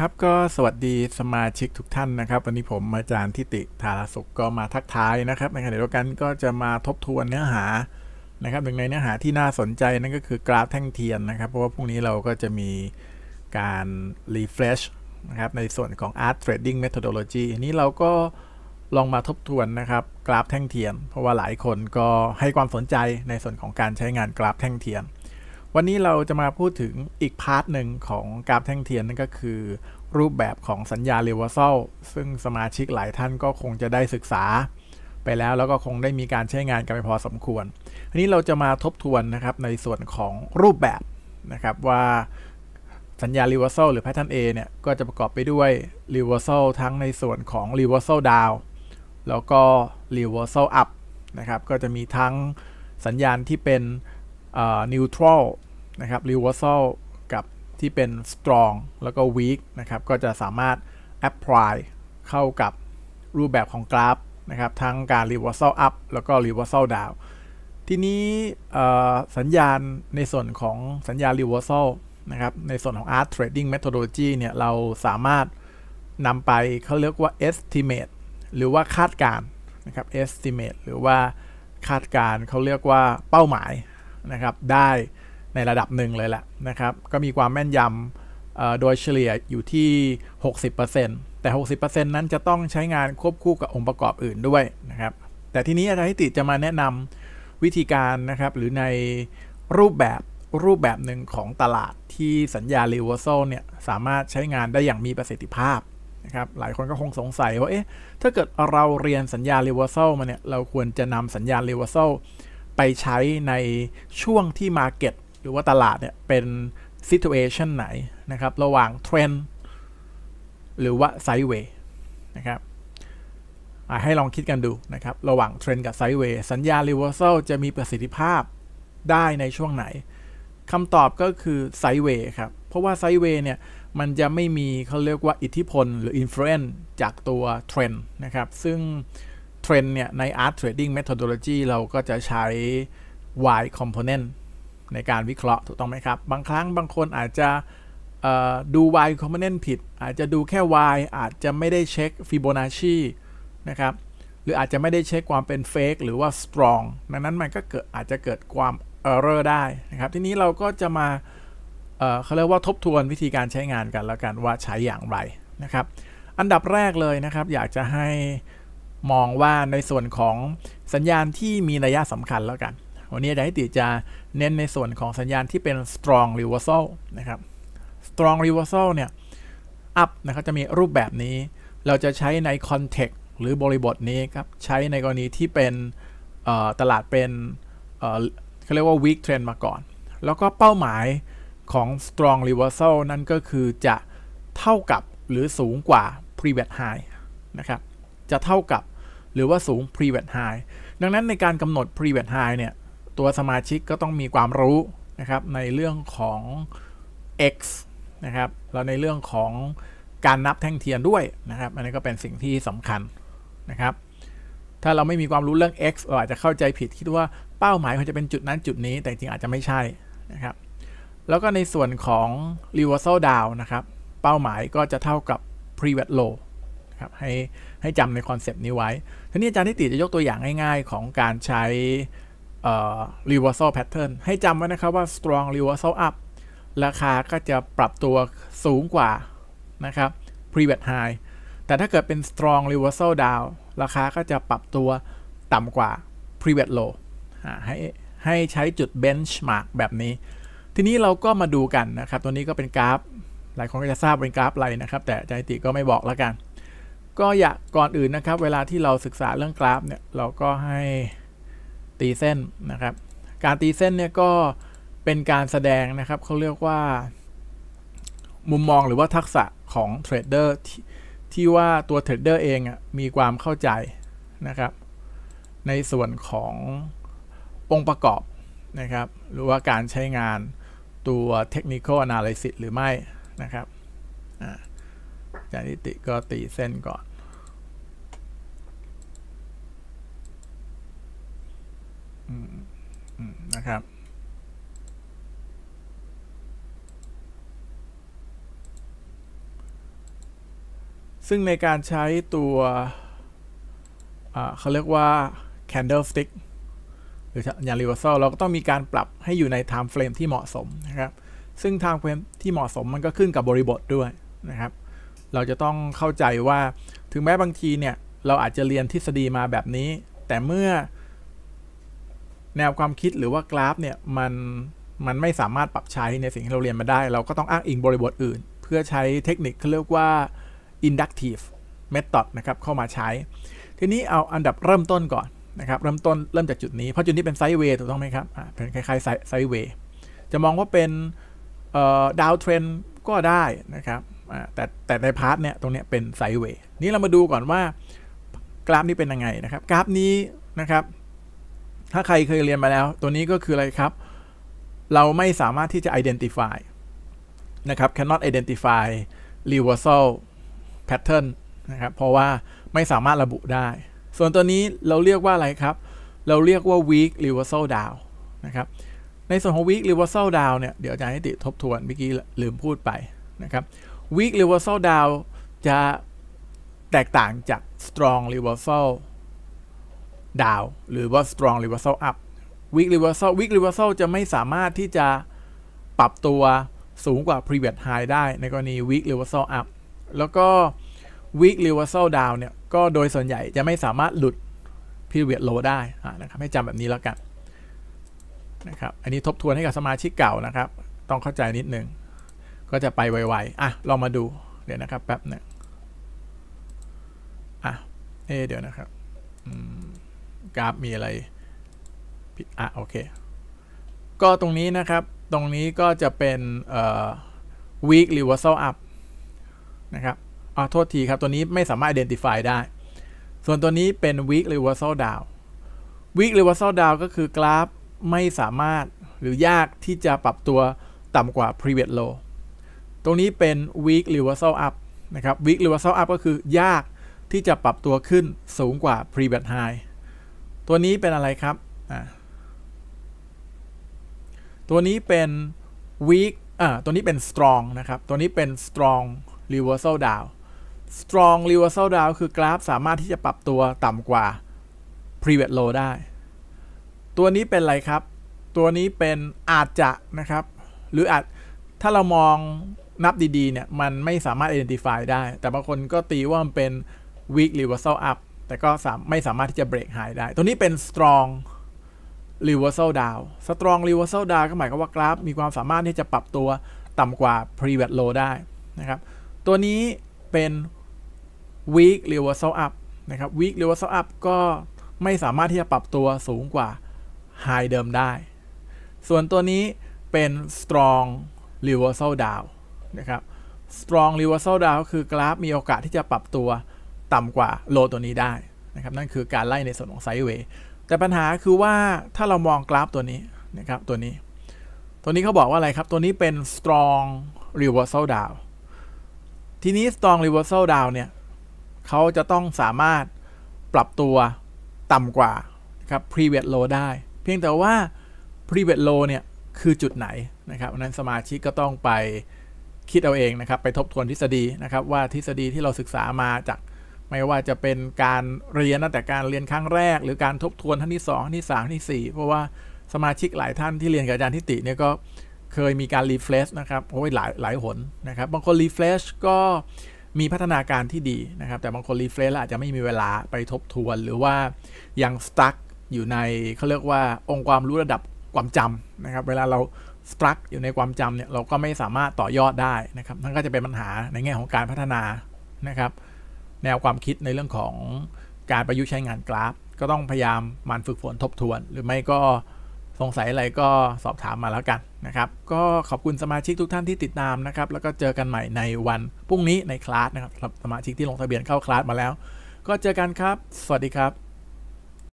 ครับก็สวัสดีสมาชิกทุกท่านนะครับวันนี้ผมอาจารย์ทิติธารสุขก็มาทักทายนะครับ ในขณะเดียวกันก็จะมาทบทวนเนื้อหานะครับหนึ่งในเนื้อหาที่น่าสนใจนั่นก็คือกราฟแท่งเทียนนะครับ เพราะว่าพรุ่งนี้เราก็จะมีการรีเฟรชนะครับในส่วนของ art trading methodology นี้เราก็ลองมาทบทวนนะครับกราฟแท่งเทียนเพราะว่าหลายคนก็ให้ความสนใจในส่วนของการใช้งานกราฟแท่งเทียนวันนี้เราจะมาพูดถึงอีกพาร์ทหนึ่งของกราฟแท่งเทียนนั่นก็คือรูปแบบของสัญญาเรเวอร์ซลซึ่งสมาชิกหลายท่านก็คงจะได้ศึกษาไปแล้วแล้วก็คงได้มีการใช้งานกันไปพอสมควรทีนี้เราจะมาทบทวนนะครับในส่วนของรูปแบบนะครับว่าสัญญา reversal หรือ pattern A เนี่ยก็จะประกอบไปด้วย reversal ทั้งในส่วนของ reversal down แล้วก็ reversal up นะครับก็จะมีทั้งสัญญาณที่เป็น neutral นะครับ reversal กับที่เป็น strong แล้วก็ weak นะครับก็จะสามารถ apply เข้ากับรูปแบบของกราฟนะครับ ทั้งการ reversal up แล้วก็ reversal down ทีนี้สัญญาณในส่วนของสัญญาณ reversal นะครับในส่วนของ art trading methodology เนี่ยเราสามารถนำไปเขาเรียกว่า estimate หรือว่าคาดการนะครับ estimate หรือว่าคาดการเขาเรียกว่าเป้าหมายนะครับได้ในระดับหนึ่งเลยแหละนะครับ ก็มีความแม่นยำโดยเฉลี่ยอยู่ที่ 60%แต่ 60%นั้นจะต้องใช้งานควบคู่กับองค์ประกอบอื่นด้วยนะครับ แต่ทีนี้อาจารย์ทิติจะมาแนะนำวิธีการนะครับ หรือในรูปแบบ รูปแบบหนึ่งของตลาดที่สัญญาเวอร์ s a l เนี่ยสามารถใช้งานได้อย่างมีประสิทธิภาพนะครับ หลายคนก็คงสงสัยว่า เอ๊ะ ถ้าเกิดเราเรียนสัญญาเวอร์ s a l มาเนี่ย เราควรจะนำสัญญาเวอร์ s a l ไปใช้ในช่วงที่มาเก็ตหรือว่าตลาดเนี่ยเป็นซิทูเอชันไหนนะครับระหว่างทรนด์หรือว่าไซเวย์นะครับให้ลองคิดกันดูนะครับระหว่างทรนด์กับไซเวย์สัญญาล r e v e r s ซลจะมีประสิทธิภาพได้ในช่วงไหนคำตอบก็คือไซเวย์ครับเพราะว่าไซเวย์เนี่ยมันจะไม่มีเขาเรียกว่าอิทธิพล หรืออิมเ u e นซ์จากตัวทรนด์นะครับซึ่งทรนด์เนี่ยใน art trading methodology เราก็จะใช้ y component ในการวิเคราะห์ถูกต้องไหมครับ บางครั้งบางคนอาจจะดู y component ผิด อาจจะดูแค่ y อาจจะไม่ได้เช็คฟิโบนัชชีนะครับ หรืออาจจะไม่ได้เช็คความเป็นเฟกหรือว่า strong ดังนั้นมันก็เกิดอาจจะเกิดความ error ได้นะครับทีนี้เราก็จะมาเขาเรียกว่าทบทวนวิธีการใช้งานกันแล้วกันว่าใช้อย่างไรนะครับอันดับแรกเลยนะครับ อยากจะให้มองว่าในส่วนของสัญญาณที่มีระยะสำคัญแล้วกันวันนี้อาจารย์นิติจะเน้นในส่วนของสัญญาณที่เป็น strong reversal นะครับ strong reversal เนี่ย up นะครับจะมีรูปแบบนี้ เราจะใช้ใน context หรือบริบทนี้ครับ ใช้ในกรณีที่เป็นตลาดเป็นเขาเรียกว่า weak trend มาก่อน แล้วก็เป้าหมายของ strong reversal นั่นก็คือจะเท่ากับหรือสูงกว่า previous high นะครับ จะเท่ากับหรือว่าสูง previous high ดังนั้นในการกำหนด previous high เนี่ยตัวสมาชิกก็ต้องมีความรู้นะครับในเรื่องของ x นะครับแล้วในเรื่องของการนับแท่งเทียนด้วยนะครับอันนี้ก็เป็นสิ่งที่สำคัญนะครับถ้าเราไม่มีความรู้เรื่อง x เราอาจจะเข้าใจผิดคิดว่าเป้าหมายควรจะเป็นจุดนั้นจุดนี้ แต่จริงอาจจะไม่ใช่นะครับแล้วก็ในส่วนของ reversal down นะครับเป้าหมายก็จะเท่ากับ p r i v e t low ครับให้ให้จำในคอนเซปต์นี้ไว้ทีนี้อาจารย์นิติจะยกตัวอย่างง่าย ๆ ของการใช้รีเวอร์ซอลแพทเทิร์นให้จำไว้นะครับว่า strong reversal up ราคาก็จะปรับตัวสูงกว่านะครับ p r e o u s high แต่ถ้าเกิดเป็น strong reversal down ราคาก็จะปรับตัวต่ำกว่า p r e o u s low ให้ให้ใช้จุด benchmark แบบนี้ ทีนี้เราก็มาดูกันนะครับตัวนี้ก็เป็นกราฟ หลายคนก็จะทราบเป็นกราฟอะไรนะครับ แต่ใจติก็ไม่บอกแล้วกัน ก็อยากก่อนอื่นนะครับเวลาที่เราศึกษาเรื่องกราฟเนี่ยเราก็ให้ตีเส้นนะครับ การตีเส้นเนี่ยก็เป็นการแสดงนะครับเขาเรียกว่า มุมมองหรือว่าทักษะของเทรดเดอร์ที่ว่าตัวเทรดเดอร์เองมีความเข้าใจนะครับ ในส่วนขององค์ประกอบนะครับ หรือว่าการใช้งานตัวเทคนิคอล l น n ลลิ s i s หรือไม่นะครับอาจารย์นิติ ก็ตีเส้นก่อนนะครับ ซึ่งในการใช้ตัวเขาเรียกว่า candlestick หรืออย่าง reversal เราก็ต้องมีการปรับให้อยู่ใน time frame ที่เหมาะสมนะครับ ซึ่ง time frame ที่เหมาะสมมันก็ขึ้นกับบริบทด้วยนะครับ เราจะต้องเข้าใจว่าถึงแม้บางทีเนี่ยเราอาจจะเรียนทฤษฎีมาแบบนี้ แต่เมื่อแนวความคิดหรือว่ากราฟเนี่ยมันมันไม่สามารถปรับใช้ในสิ่งที่เราเรียนมาได้ เราก็ต้องอ้างอิงบริบทอื่น เพื่อใช้เทคนิคเขาเรียกว่า inductive method นะครับเข้ามาใช้ ทีนี้เอาอันดับเริ่มต้นก่อนนะครับเริ่มต้นเริ่มจากจุดนี้เพราะจุดนี้เป็นไซด์เวย์ถูกต้องไหมครับเป็นคล้ายๆไซด์เวย์จะมองว่าเป็นดาวเทรนก็ได้นะครับแต่แต่ในพาร์ทเนี่ยตรงเนี้ยเป็นไซด์เวย์นี้เรามาดูก่อนว่ากราฟนี้เป็นยังไงนะครับกราฟนี้นะครับถ้าใครเคยเรียนมาแล้วตัวนี้ก็คืออะไรครับ เราไม่สามารถที่จะ identify นะครับ cannot identify reversal pattern นะครับเพราะว่าไม่สามารถระบุได้ ส่วนตัวนี้เราเรียกว่าอะไรครับ เราเรียกว่า weak reversal down นะครับในส่วนของ weak reversal down เนี่ยเดี๋ยวอาจารย์ติทบทวนเมื่อกี้ลืมพูดไปนะครับ weak reversal down จะแตกต่างจาก strong reversal ดาวหรือว่า strong reversal up weak reversal weak reversal จะไม่สามารถที่จะปรับตัวสูงกว่า previous high ได้ ในกรณี weak reversal up แล้วก็ weak reversal down เนี่ยก็โดยส่วนใหญ่จะไม่สามารถหลุด p e v i o s low ได้นะครับให้จำแบบนี้แล้วกันนะครับอันนี้ทบทวนให้กับสมาชิกเก่านะครับ ต้องเข้าใจนิดนึง ก็จะไปไวๆอ่ะลองมาดูเดี๋ยวนะครับแป๊บหนึ่งอ่ะเอเดี๋ยวนะครับ อืมกราฟมี อะไรอ่ะโอเค ก็ ตรงนี้นะครับ ตรงนี้ก็จะเป็น weak reversal up นะครับอ๋อโทษทีครับ ตัวนี้ไม่สามารถ identify ได้ ส่วนตัวนี้เป็น weak reversal down weak reversal down ก็คือกราฟ ไม่สามารถหรือยากที่จะปรับตัวต่ำกว่า previous low ตรงนี้เป็น weak reversal up นะครับ weak reversal up ก็คือยากที่จะปรับตัวขึ้นสูงกว่า previous high ตัวนี้เป็นอะไรครับ ตัวนี้เป็น weak อ่าตัวนี้เป็น strong นะครับ ตัวนี้เป็น strong reversal down strong reversal down คือกราฟสามารถที่จะปรับตัวต่ำกว่า previous low ได้ ตัวนี้เป็นอะไรครับ ตัวนี้เป็นอาจจะนะครับ หรืออาจ ถ้าเรามองนับดีๆ เนี่ย มันไม่สามารถ identify ได้ แต่บางคนก็ตีว่ามันเป็น weak reversal up แต่ก็ไม่สามารถที่จะเบรกหายได้ ตัวนี้เป็น strong reversal down strong reversal down ก็หมายความว่ากราฟมีความสามารถที่จะปรับตัว ต่ำกว่า previous low ได้นะครับ ตัวนี้เป็น weak reversal up นะครับ weak reversal up ก็ไม่สามารถที่จะปรับตัวสูงกว่า high เดิมได้ ส่วนตัวนี้เป็น strong reversal down นะครับ strong reversal down ก็คือกราฟมีโอกาสที่จะปรับตัวต่ำกว่าโลตัวนี้ได้นะครับนั่นคือการไล่ในส่วนของไซด์เวย์แต่ปัญหาคือว่าถ้าเรามองกราฟตัวนี้นะครับตัวนี้ ตัวนี้เขาบอกว่าอะไรครับ ตัวนี้เป็น strong reversal down ทีนี้ strong reversal down เนี่ยเขาจะต้องสามารถปรับตัวต่ำกว่าครับ previous low ได้ เพียงแต่ว่า previous low เนี่ยคือจุดไหนนะครับนั้นสมาชิกก็ต้องไปคิดเอาเองนะครับไปทบทวนทฤษฎีนะครับว่าทฤษฎีที่เราศึกษามาจากไม่ว่าจะเป็นการเรียนตั้งแต่การเรียนครั้งแรก หรือการทบทวนท่านที่2ท่านที่3ท่านที่4เพราะว่าสมาชิกหลายท่านที่เรียนกับอาจารย์ทิติเนี่ยก็เคยมีการรีเฟลชนะครับโอ้ยหลายหลายหนนะครับ บางคนรีเฟลชก็มีพัฒนาการที่ดีนะครับ แต่บางคนรีเฟลชแล้วอาจจะไม่มีเวลาไปทบทวน หรือว่ายังสตั๊กอยู่ในเขาเรียกว่าองค์ความรู้ระดับความจำนะครับเวลาเราสตั๊กอยู่ในความจำเนี่ยเราก็ไม่สามารถต่อยอดได้นะครับนั่นก็จะเป็นปัญหาในแง่ของการพัฒนานะครับแนว ความคิดในเรื่องของการประยุกต์ใช้งานกราฟ ก็ต้องพยายามมันฝึกฝนทบทวน หรือไม่ก็สงสัย อะไรก็สอบถามมา แล้ว กันนะครับ ก็ขอบคุณสมาชิกทุกท่านที่ติด ตาม นะ ครับ แล้วก็เจอกันใหม่ในวันพรุ่งนี้ในคลาสนะครับสรับ สมาชิกที่ลงทะเบียนเข้าคลาสมาแล้ว ก็เจอกันครับ สวัสดีครับ